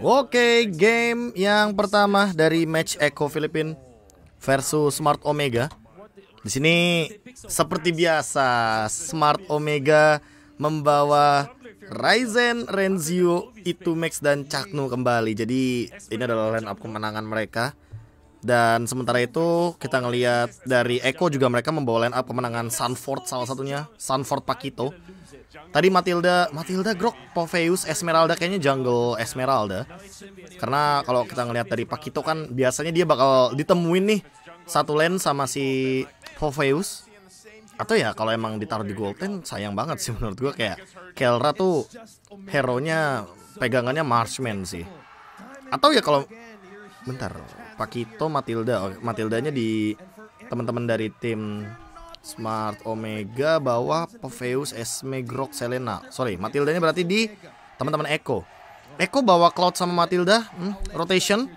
Oke, okay, game yang pertama dari match Echo Filipin versus Smart Omega. Di sini seperti biasa Smart Omega membawa Ryzen, Renzio, Itu Max dan Caknu kembali. Jadi ini adalah line up kemenangan mereka. Dan sementara itu kita ngelihat dari Eko juga mereka membawa line up kemenangan Sanford salah satunya Sanford Pakito. Tadi Matilda Matilda Grok Poveus Esmeralda kayaknya jungle Esmeralda. Karena kalau kita ngelihat dari Pakito kan biasanya dia bakal ditemuin nih satu lane sama si Poveus. Atau ya kalau emang ditaruh di Golden sayang banget sih menurut gue kayak Kelra tuh hero-nya pegangannya Marshman sih. Atau ya kalau bentar Pakito Matilda oh, Matildanya di teman-teman dari tim Smart Omega bawah Pofeus Esme Grok Selena sorry Matildanya berarti di teman-teman Eko Eko bawa Cloud sama Matilda hmm, rotation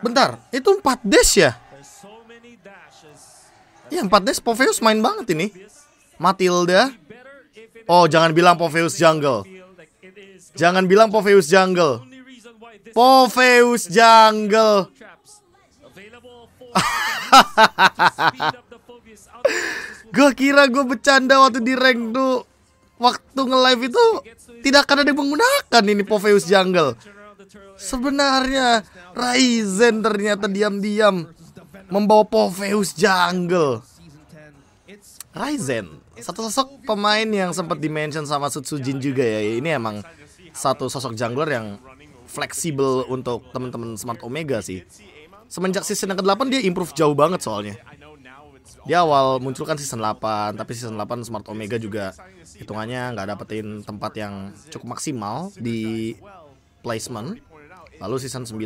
bentar itu empat dash ya ya empat dash Pofeus main banget ini Matilda Oh jangan bilang Pofeus Jungle Jangan bilang Pofeus Jungle Poveus Jungle. gue kira gue bercanda waktu di rank tuh waktu nge-live itu tidak akan ada yang menggunakan ini Poveus Jungle. Sebenarnya Ryzen ternyata diam-diam membawa Poveus Jungle. Ryzen. satu sosok pemain yang sempat dimention sama Sutsujin juga ya. Ini emang satu sosok jungler yang fleksibel untuk teman-teman Smart Omega sih. Semenjak season yang ke-8 dia improve jauh banget soalnya. Dia awal munculkan season 8, tapi season 8 Smart Omega juga hitungannya nggak dapetin tempat yang cukup maksimal di placement. Lalu season 9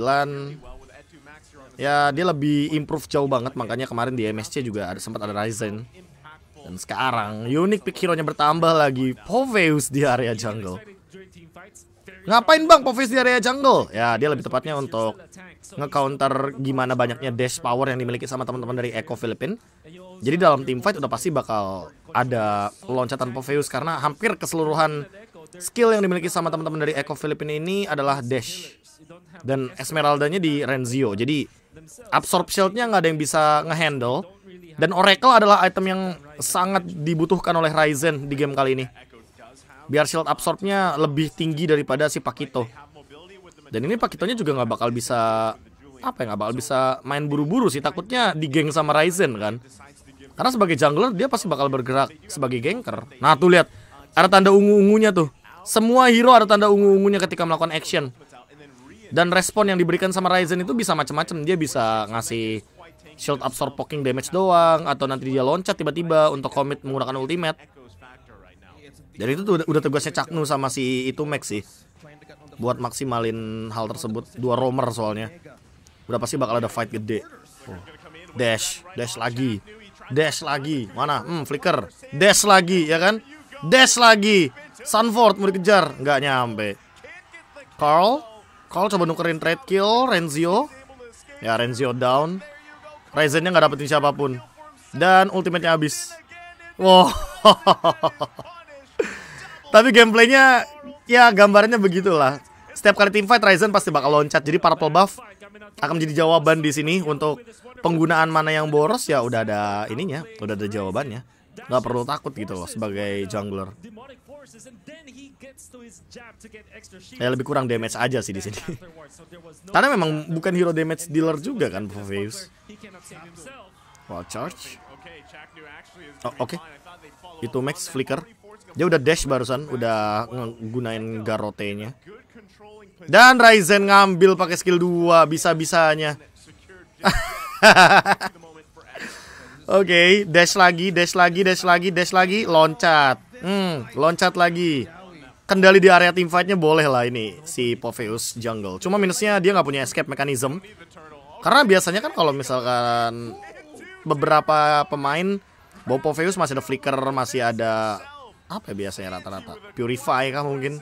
ya dia lebih improve jauh banget makanya kemarin di MSC juga ada sempat ada Ryzen dan sekarang unique pick hero nya bertambah lagi Poveus di area jungle Ngapain bang Povis di area jungle? Ya dia lebih tepatnya untuk nge-counter gimana banyaknya dash power yang dimiliki sama teman-teman dari Echo Philippine. Jadi dalam team fight udah pasti bakal ada loncatan Povis karena hampir keseluruhan skill yang dimiliki sama teman-teman dari Echo Philippine ini adalah dash. Dan Esmeraldanya di Renzio. Jadi absorb shieldnya nggak ada yang bisa ngehandle. Dan Oracle adalah item yang sangat dibutuhkan oleh Ryzen di game kali ini biar shield absorbnya lebih tinggi daripada si Pakito. Dan ini Pakitonya juga nggak bakal bisa apa ya nggak bakal bisa main buru-buru sih takutnya digeng sama Ryzen kan. Karena sebagai jungler dia pasti bakal bergerak sebagai ganker. Nah tuh lihat ada tanda ungu-ungunya tuh. Semua hero ada tanda ungu-ungunya ketika melakukan action. Dan respon yang diberikan sama Ryzen itu bisa macam-macam. Dia bisa ngasih shield absorb poking damage doang atau nanti dia loncat tiba-tiba untuk commit menggunakan ultimate. Jadi itu udah udah tugasnya Caknu sama si itu Max sih. Buat maksimalin hal tersebut. Dua romer soalnya. Udah pasti bakal ada fight gede. Oh. Dash, dash lagi. Dash lagi. Mana? Hmm, flicker. Dash lagi, ya kan? Dash lagi. Sanford mau dikejar, nggak nyampe. Carl, Carl coba nukerin trade kill Renzio. Ya, Renzio down. Ryzennya nggak dapetin siapapun. Dan ultimate-nya habis. Wow. Tapi gameplaynya ya gambarnya begitulah. Setiap kali team fight Ryzen pasti bakal loncat. Jadi purple buff akan menjadi jawaban di sini untuk penggunaan mana yang boros ya udah ada ininya, udah ada jawabannya. Gak perlu takut gitu loh sebagai jungler. Ya lebih kurang damage aja sih di sini. Karena memang bukan hero damage dealer juga kan Povius. Wow charge. Oh, oke. Okay. Itu max flicker. Dia udah dash barusan, udah nggunain garotenya. Dan Ryzen ngambil pakai skill 2 bisa-bisanya. Oke, okay, dash lagi, dash lagi, dash lagi, dash lagi, loncat. Hmm, loncat lagi. Kendali di area team fight boleh lah ini si Poveus Jungle. Cuma minusnya dia nggak punya escape mechanism. Karena biasanya kan kalau misalkan beberapa pemain Bopoveus masih ada flicker, masih ada apa ya biasanya rata-rata purify kah mungkin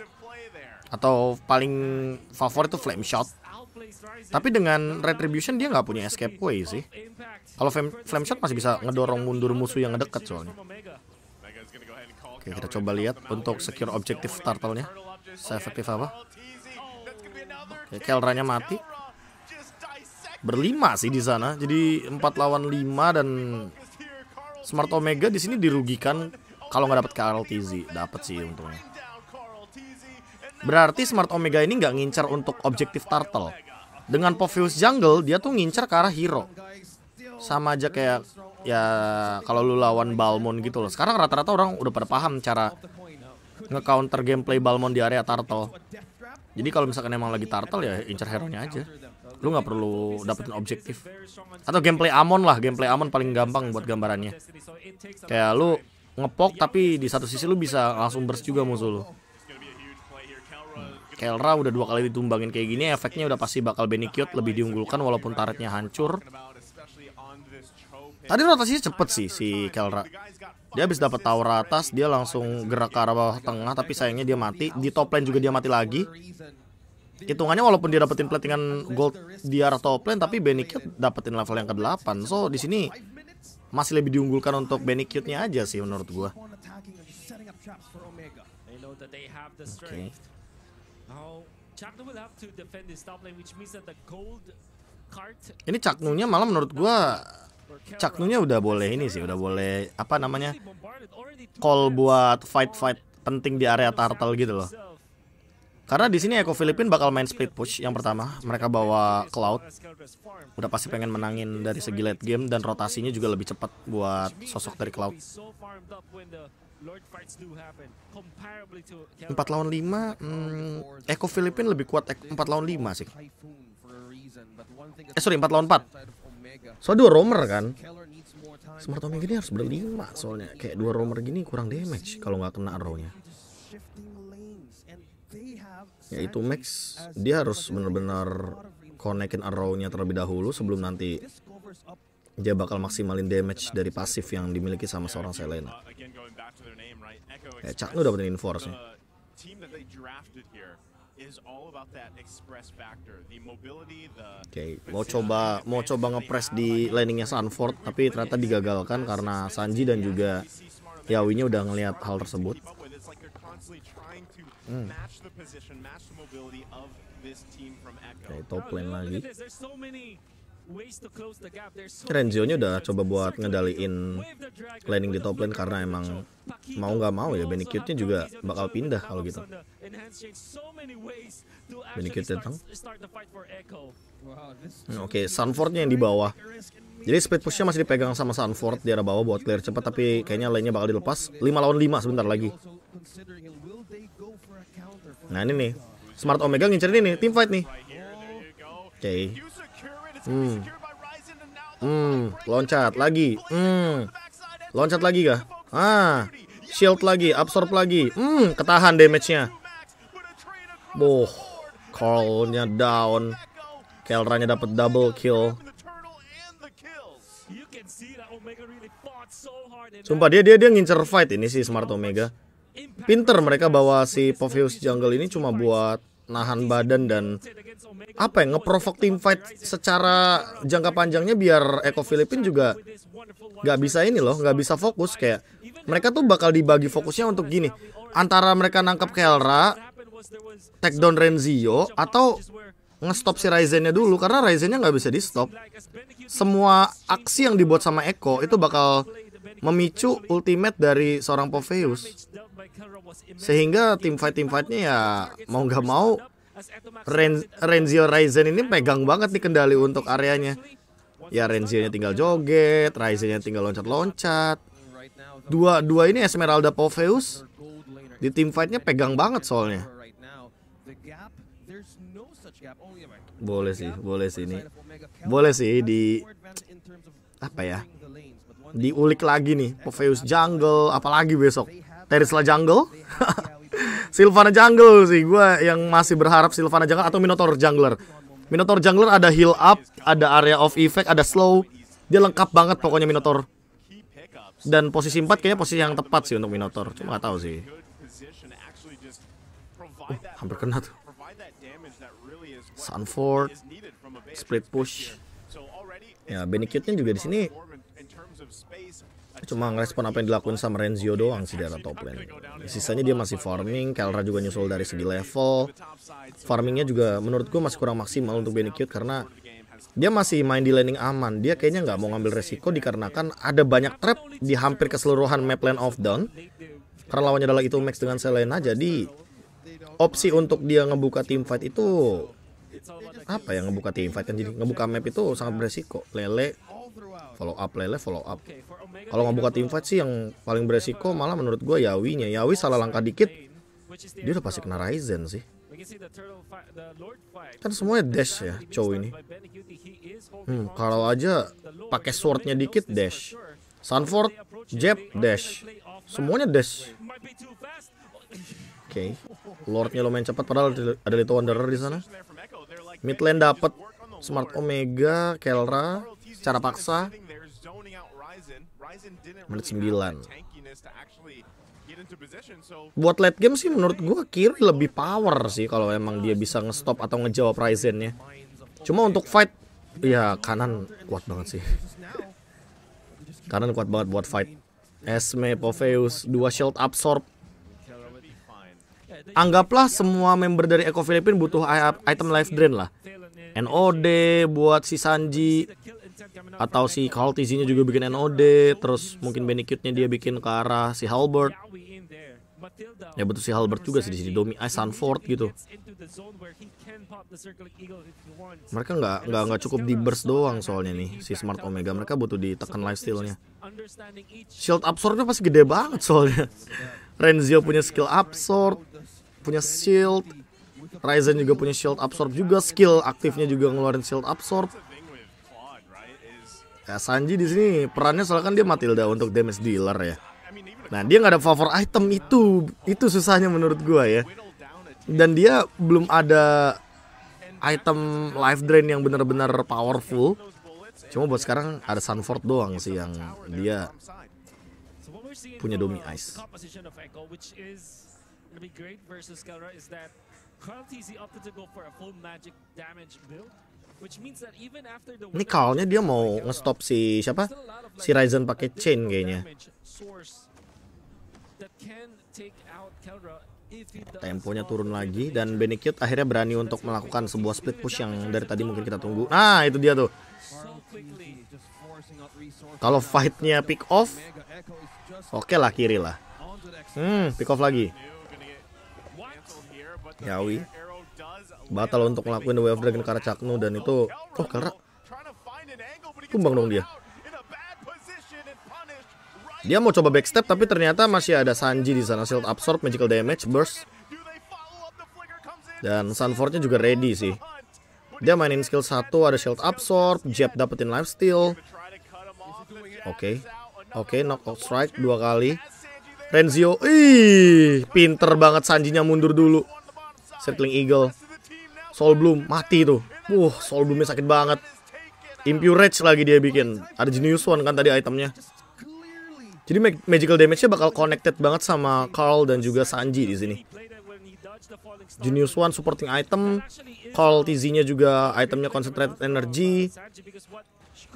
atau paling favorit itu flame shot tapi dengan retribution dia nggak punya escape way sih kalau flame, shot masih bisa ngedorong mundur musuh yang ngedeket soalnya oke kita coba lihat untuk secure objektif turtle-nya seefektif apa oke keldranya mati berlima sih di sana jadi 4 lawan 5 dan Smart Omega di sini dirugikan kalau nggak dapat Carl TZ, dapat sih untungnya. Berarti Smart Omega ini nggak ngincar untuk objektif turtle. Dengan Povius Jungle, dia tuh ngincar ke arah hero. Sama aja kayak ya kalau lu lawan Balmon gitu loh. Sekarang rata-rata orang udah pada paham cara nge-counter gameplay Balmon di area turtle. Jadi kalau misalkan emang lagi turtle ya incar hero-nya aja. Lu nggak perlu dapetin objektif. Atau gameplay Amon lah, gameplay Amon paling gampang buat gambarannya. Kayak lu ngepok tapi di satu sisi lu bisa langsung burst juga musuh lu Kelra udah dua kali ditumbangin kayak gini efeknya udah pasti bakal Benikiot lebih diunggulkan walaupun taretnya hancur tadi rotasinya cepet sih si Kelra dia habis dapat tower atas dia langsung gerak ke arah bawah tengah tapi sayangnya dia mati di top lane juga dia mati lagi hitungannya walaupun dia dapetin platingan gold di arah top lane tapi Benikiot dapetin level yang ke-8 so di sini masih lebih diunggulkan untuk Benny Cute-nya aja sih menurut gua. Okay. Ini Caknunya malah menurut gua Caknunya udah boleh ini sih, udah boleh apa namanya? Call buat fight-fight penting di area turtle gitu loh. Karena di sini Eko Filipin bakal main split push yang pertama. Mereka bawa Cloud. Udah pasti pengen menangin dari segi late game dan rotasinya juga lebih cepat buat sosok dari Cloud. 4 lawan 5 hmm, Eko Filipin lebih kuat 4 eh, lawan 5 sih. Eh sorry 4 lawan 4. Soalnya dua romer kan. Smart Tommy gini harus berlima soalnya kayak dua romer gini kurang damage kalau nggak kena arrow-nya yaitu Max dia harus benar-benar konekin arrownya terlebih dahulu sebelum nanti dia bakal maksimalin damage dari pasif yang dimiliki sama seorang Selena. Ya, Chuck nu dapetin info Oke, mau coba mau coba ngepres di landingnya Sanford tapi ternyata digagalkan karena Sanji dan juga Yawinya udah ngelihat hal tersebut. Hmm. Oke, top lane oh, lagi. Renzio-nya udah coba buat ngedaliin landing di top lane karena emang mau nggak mau ya nya juga bakal pindah kalau gitu. Benikit datang. Hmm, Oke, okay, nya yang di bawah. Jadi speed pushnya masih dipegang sama Sanford di arah bawah buat clear cepat tapi kayaknya lainnya bakal dilepas. 5 lawan 5 sebentar lagi. Nah ini nih, Smart Omega ngincer ini nih, team fight nih. Oke. Okay. Hmm. Hmm, loncat lagi. Hmm. Loncat lagi kah? Ah. Shield lagi, absorb lagi. Hmm, ketahan damage-nya. Boh. Carl-nya down. Kelra-nya dapet double kill. Sumpah dia dia dia ngincer fight ini sih Smart Omega pinter mereka bawa si Povius Jungle ini cuma buat nahan badan dan apa ya ngeprovok tim fight secara jangka panjangnya biar Eko Filipin juga nggak bisa ini loh nggak bisa fokus kayak mereka tuh bakal dibagi fokusnya untuk gini antara mereka nangkep Kelra take down Renzio atau ngestop si Ryzennya dulu karena Ryzennya nggak bisa di stop semua aksi yang dibuat sama Eko itu bakal memicu ultimate dari seorang Poveus sehingga tim fight tim fightnya ya mau nggak mau Ren Renzio Ryzen ini pegang banget nih kendali untuk areanya. Ya Renzio-nya tinggal joget, Ryzen-nya tinggal loncat-loncat. Dua dua ini Esmeralda Poveus di tim fightnya pegang banget soalnya. Boleh sih, boleh sih ini. Boleh sih di apa ya? Diulik lagi nih Poveus Jungle apalagi besok. Terisla Jungle Silvana Jungle sih gue yang masih berharap Silvana Jungle atau Minotaur Jungler Minotaur Jungler ada heal up ada area of effect ada slow dia lengkap banget pokoknya Minotaur dan posisi 4 kayaknya posisi yang tepat sih untuk Minotaur cuma gak tahu sih uh, hampir kena tuh Sunford, split push ya Cute-nya juga di sini cuma ngerespon apa yang dilakuin sama Renzio doang sih di arah top lane. Sisanya dia masih farming, Kelra juga nyusul dari segi level. Farmingnya juga menurutku masih kurang maksimal untuk Benicute karena dia masih main di landing aman. Dia kayaknya nggak mau ngambil resiko dikarenakan ada banyak trap di hampir keseluruhan map lane of dawn. Karena lawannya adalah itu Max dengan Selena, jadi opsi untuk dia ngebuka team fight itu apa yang ngebuka team fight kan jadi ngebuka map itu sangat beresiko. Lele follow up Lele follow up kalau nggak buka team fight sih yang paling beresiko malah menurut gue Yawi nya Yawi salah langkah dikit dia udah pasti kena Ryzen sih kan semuanya dash ya cowok ini hmm, kalau aja pakai swordnya dikit dash Sanford jab dash semuanya dash oke okay. lordnya lumayan cepat padahal ada di Wanderer di sana mid lane dapat Smart Omega Kelra secara paksa menit 9 buat late game sih menurut gue kiri lebih power sih kalau emang dia bisa ngestop atau ngejawab Ryzen ya cuma untuk fight ya kanan kuat banget sih kanan kuat banget buat fight Esme, Poveus, dua shield absorb Anggaplah semua member dari Eco Filipin butuh item life drain lah NOD buat si Sanji atau si Coltizinya juga bikin NOD terus mungkin Benicute-nya dia bikin ke arah si Halbert ya betul si Halbert juga sih di sini Domi Ice eh, Sanford gitu mereka nggak nggak nggak cukup di burst doang soalnya nih si Smart Omega mereka butuh ditekan steal-nya. shield absorbnya pasti gede banget soalnya Renzio punya skill absorb punya shield Ryzen juga punya shield absorb juga skill aktifnya juga ngeluarin shield absorb Ya, Sanji di sini perannya soalnya kan dia Matilda untuk damage dealer ya. Nah dia nggak ada favor item itu, itu susahnya menurut gua ya. Dan dia belum ada item life drain yang benar-benar powerful. Cuma buat sekarang ada Sanford doang sih yang dia punya Domi Ice. opted to go for a full magic damage build ini kalnya dia mau ngestop si siapa? Si Ryzen pakai chain kayaknya. Temponya turun lagi dan Benekyut akhirnya berani untuk melakukan sebuah split push yang dari tadi mungkin kita tunggu. Nah itu dia tuh. Kalau fightnya pick off, oke lah kiri lah. Hmm, pick off lagi. Yawi batal untuk ngelakuin The Way of Dragon karena Caknu dan itu oh karena tumbang dong dia dia mau coba backstep tapi ternyata masih ada Sanji di sana shield absorb magical damage burst dan Sanfordnya juga ready sih dia mainin skill 1 ada shield absorb jab dapetin life steal oke oke okay, knockout strike dua kali Renzio ih pinter banget Sanjinya mundur dulu circling eagle Soul Bloom mati tuh. Wuh, Soul Bloomnya sakit banget. Impure Rage lagi dia bikin. Ada Genius One kan tadi itemnya. Jadi mag magical damage-nya bakal connected banget sama Carl dan juga Sanji di sini. Genius One supporting item, Carl TZ-nya juga itemnya concentrated energy.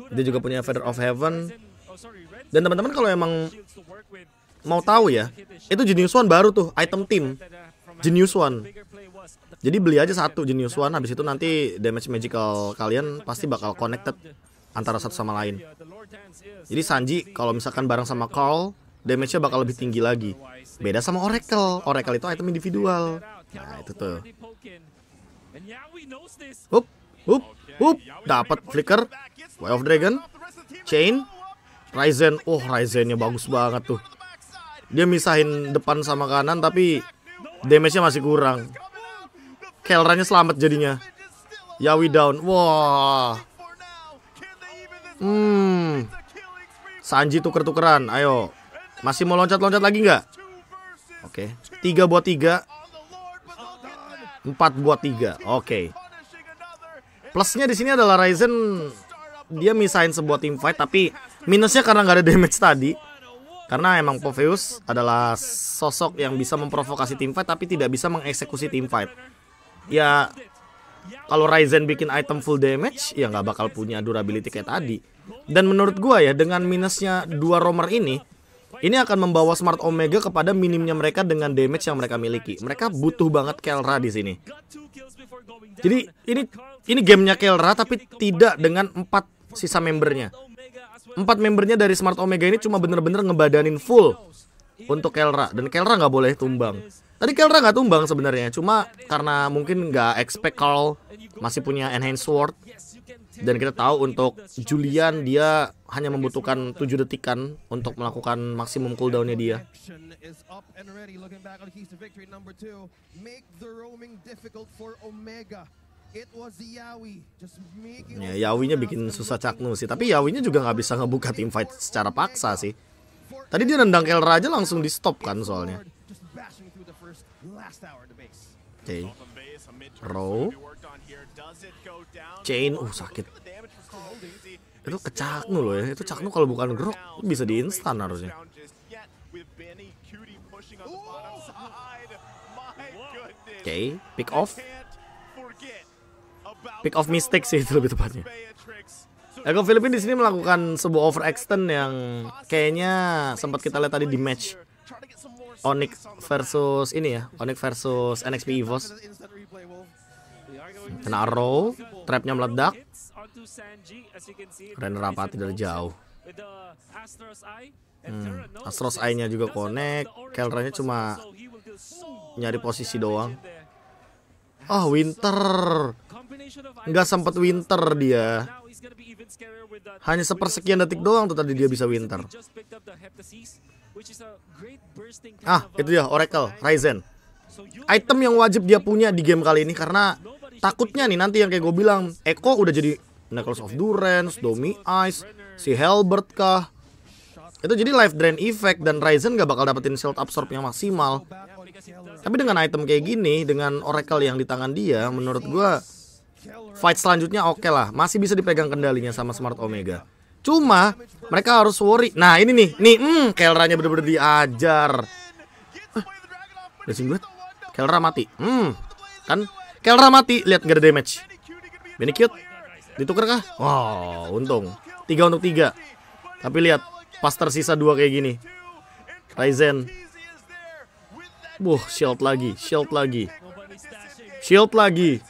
Dia juga punya Feather of Heaven. Dan teman-teman kalau emang mau tahu ya, itu Genius One baru tuh item tim. Genius One. Jadi beli aja satu Genius One habis itu nanti damage magical kalian pasti bakal connected antara satu sama lain. Jadi Sanji kalau misalkan bareng sama Carl damage-nya bakal lebih tinggi lagi. Beda sama Oracle. Oracle itu item individual. Nah, itu tuh. Up, up, up. Dapat flicker. Way of Dragon. Chain. Ryzen. Oh, Ryzen-nya bagus banget tuh. Dia misahin depan sama kanan tapi damage-nya masih kurang. Kelrannya selamat jadinya. Yawi down. Wah. Hmm. Sanji tuker-tukeran. Ayo. Masih mau loncat-loncat lagi nggak? Oke. Okay. Tiga buat tiga. Empat buat tiga. Oke. Okay. Plusnya di sini adalah Ryzen dia misain sebuah team fight tapi minusnya karena nggak ada damage tadi. Karena emang Poveus adalah sosok yang bisa memprovokasi team fight tapi tidak bisa mengeksekusi team fight ya kalau Ryzen bikin item full damage ya nggak bakal punya durability kayak tadi. Dan menurut gua ya dengan minusnya dua romer ini ini akan membawa Smart Omega kepada minimnya mereka dengan damage yang mereka miliki. Mereka butuh banget Kelra di sini. Jadi ini ini gamenya Kelra tapi tidak dengan empat sisa membernya. Empat membernya dari Smart Omega ini cuma bener-bener ngebadanin full untuk Kelra dan Kelra nggak boleh tumbang. Tadi Kelra nggak tumbang sebenarnya, cuma karena mungkin nggak expect Carl masih punya enhanced sword dan kita tahu untuk Julian dia hanya membutuhkan tujuh detikan untuk melakukan maksimum cooldownnya dia. Ya, Yawinya bikin susah Caknu sih, tapi Yawinya juga nggak bisa ngebuka team fight secara paksa sih. Tadi dia nendang Kelra aja langsung di stop kan soalnya. Chain Row Chain Uh sakit Itu ke Caknu loh ya Itu Caknu kalau bukan grok Bisa di instan harusnya Oke okay. Pick off Pick off mistake sih itu lebih tepatnya Ego Filipin di sini melakukan sebuah overextend yang kayaknya sempat kita lihat tadi di match Onyx versus ini ya, Onyx versus NXP EVOS. Kena arrow, trapnya meledak. Keren rapati dari jauh. Hmm, Astros Eye-nya juga connect, Kelra-nya cuma nyari posisi doang. Oh, winter. Nggak sempat winter dia. Hanya sepersekian detik doang tuh tadi dia bisa winter. Ah, itu dia Oracle Ryzen. Item yang wajib dia punya di game kali ini karena takutnya nih nanti yang kayak gue bilang, Eko udah jadi Knuckles of Durance, Domi Ice, si Helbert kah. Itu jadi life drain effect dan Ryzen gak bakal dapetin shield absorb yang maksimal. Tapi dengan item kayak gini, dengan Oracle yang di tangan dia, menurut gue fight selanjutnya oke okay lah, masih bisa dipegang kendalinya sama Smart Omega. Cuma mereka harus worry. Nah ini nih, nih, hmm, Kelranya bener-bener diajar. Eh, udah Kelra mati. Hmm, kan? Kelra mati. Lihat gak ada damage. Bini cute. Ditukar kah? Wow, untung. Tiga untuk tiga. Tapi lihat, pas tersisa dua kayak gini. Ryzen Wuh, shield lagi, shield lagi. Shield lagi.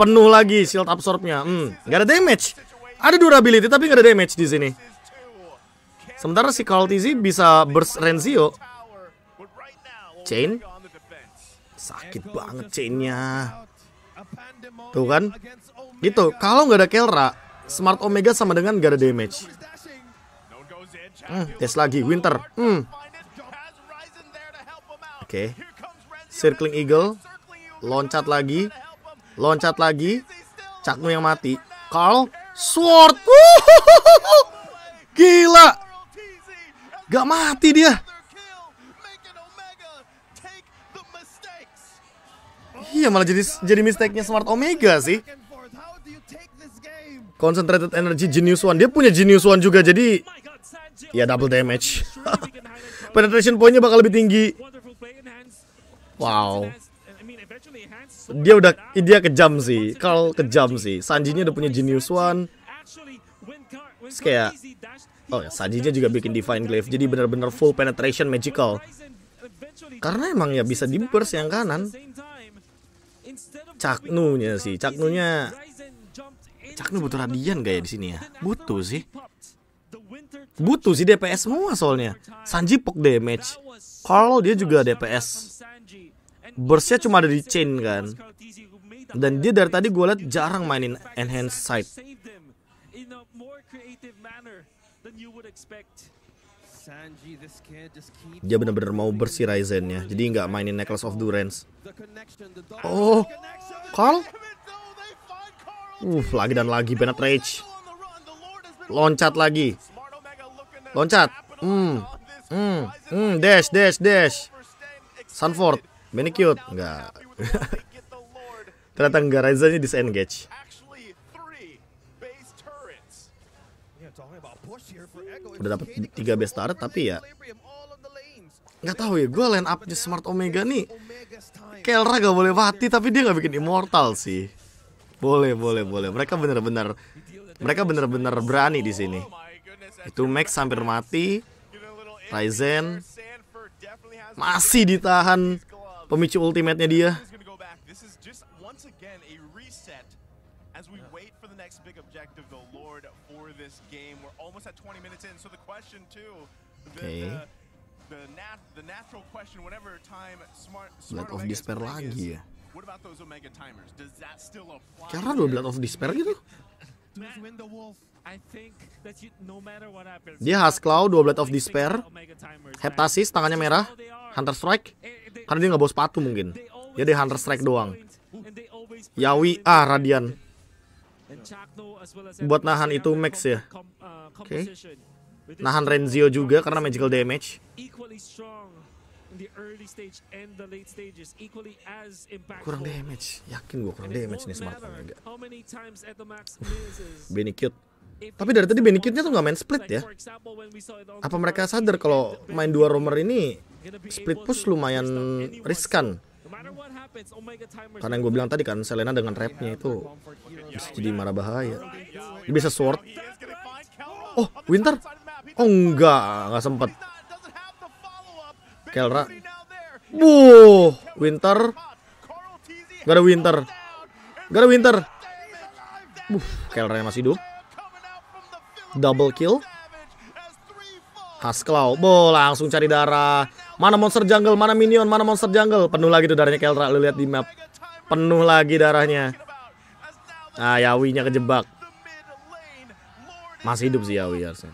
Penuh lagi shield absorbnya. Hmm, gak ada damage. Ada durability tapi gak ada damage di sini. Sementara si Kaltizi bisa burst Renzio. Chain. Sakit banget chainnya. Tuh kan? Gitu. Kalau nggak ada Kelra, Smart Omega sama dengan nggak ada damage. Hmm, tes lagi Winter. Hmm, Oke. Okay. Circling Eagle. Loncat lagi. Loncat lagi. Catmu yang mati. Carl. Sword. Gila. Gak mati dia. Iya malah jadi jadi mistake-nya Smart Omega sih. Concentrated Energy Genius One. Dia punya Genius One juga jadi ya double damage. Penetration point-nya bakal lebih tinggi. Wow. Dia udah dia kejam sih. Kalau kejam sih. Sanjinya udah punya Genius One. Terus kayak Oh ya, Sanjinya juga bikin Divine Glaive Jadi benar-benar full penetration magical Karena emang ya bisa di burst yang kanan Caknunya sih Caknunya Caknu butuh radian gak ya di sini ya? Butuh sih butuh sih DPS semua soalnya. Sanji pok damage. Kalau dia juga DPS. bersia cuma ada di chain kan. Dan dia dari tadi gue liat jarang mainin enhanced sight. Dia benar-benar mau bersih Ryzen ya, Jadi nggak mainin Necklace of Durance Oh Carl Uh, lagi dan lagi Bennett Rage Loncat lagi Loncat. Hmm. Hmm. Hmm, dash, dash, dash. Sanford, cute Enggak. Ternyata enggak Rezanya disengage. Udah dapet 3 base turret tapi ya nggak tahu ya gue line upnya Smart Omega nih Kelra gak boleh mati tapi dia gak bikin immortal sih boleh boleh boleh mereka bener-bener mereka bener-bener berani di sini itu Max hampir mati. Ryzen masih ditahan pemicu ultimate-nya dia. Oke. Blood of Despair lagi ya. What Karena dua Blood of Despair gitu. Dia khas Claw, dua Blade of Despair, Heptasis, tangannya merah, Hunter Strike, karena dia nggak bawa sepatu mungkin. jadi Hunter Strike doang. Yawi, ah Radian. Buat nahan itu max ya. Oke. Nahan Renzio juga karena magical damage. Kurang damage, yakin gue kurang damage nih smartphone Benny cute. Tapi dari tadi Benny tuh nggak main split ya. Apa mereka sadar kalau main dua romer ini split push lumayan riskan? Karena yang gue bilang tadi kan Selena dengan rapnya itu bisa jadi marah bahaya. Dia bisa sword. Oh, Winter. Oh enggak, nggak sempet. Kelra. Buh, Winter. Gak ada Winter. Gak ada Winter. Buh, Kelra masih hidup. Double kill. Hasklaw. Bo, langsung cari darah. Mana monster jungle, mana minion, mana monster jungle. Penuh lagi tuh darahnya Keltra. Lu lihat di map. Penuh lagi darahnya. Ah, Yawinya kejebak. Masih hidup sih Yawi harusnya.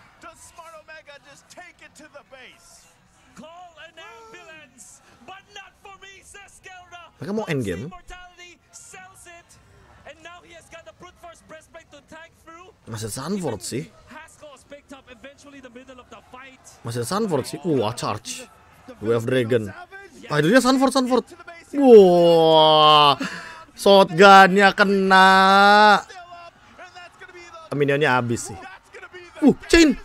Mereka mau end game. Masih Sanford sih. Masih Sanford sih. Wah, oh, charge. of Dragon. Ah, dia Sanford, Sanford. Wah. Shotgunnya kena. Minionnya habis sih. Uh, chain.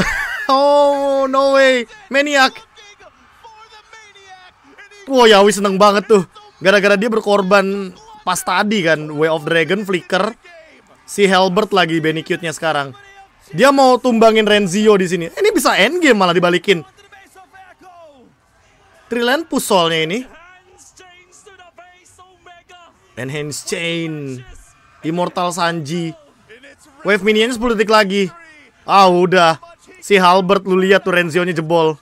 oh, no way. Maniac. Wah, ya, Yawi seneng banget tuh. Gara-gara dia berkorban pas tadi kan. Way of Dragon, Flicker si Halbert lagi Benicute-nya sekarang. Dia mau tumbangin Renzio di sini. Ini bisa end game malah dibalikin. Trilan pusolnya ini. Enhance Chain. Immortal Sanji. Wave minions 10 detik lagi. Ah udah. Si Halbert lu lihat tuh Renzio-nya jebol.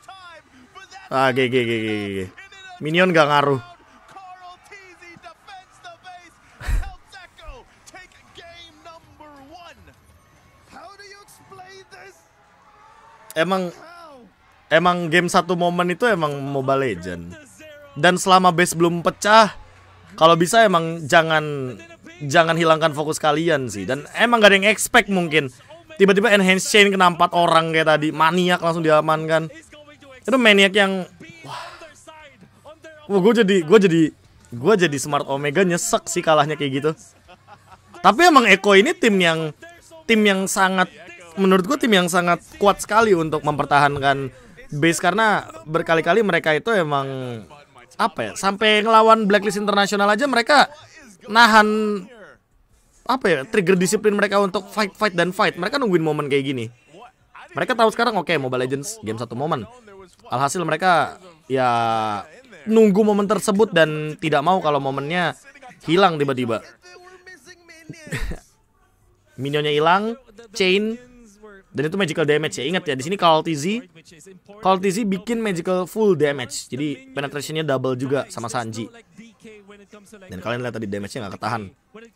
Ah GG GG GG. Minion gak ngaruh. emang emang game satu momen itu emang Mobile Legend. Dan selama base belum pecah, kalau bisa emang jangan jangan hilangkan fokus kalian sih. Dan emang gak ada yang expect mungkin. Tiba-tiba enhance chain kena empat orang kayak tadi, maniak langsung diamankan. Itu maniak yang wah. Wah, gue jadi gue jadi gue jadi smart omega nyesek sih kalahnya kayak gitu. Tapi emang Eko ini tim yang tim yang sangat menurut gue tim yang sangat kuat sekali untuk mempertahankan base karena berkali-kali mereka itu emang apa ya sampai ngelawan blacklist internasional aja mereka nahan apa ya trigger disiplin mereka untuk fight fight dan fight mereka nungguin momen kayak gini mereka tahu sekarang oke okay, Mobile Legends game satu momen alhasil mereka ya nunggu momen tersebut dan tidak mau kalau momennya hilang tiba-tiba minionnya hilang chain dan itu magical damage ya. Ingat ya, di sini kalau TZ kalau TZ bikin magical full damage. Jadi penetrationnya double juga sama Sanji. Dan kalian lihat tadi damage-nya nggak ketahan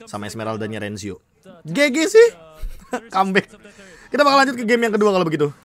sama Esmeralda-nya Renzio. GG sih. Comeback. Kita bakal lanjut ke game yang kedua kalau begitu.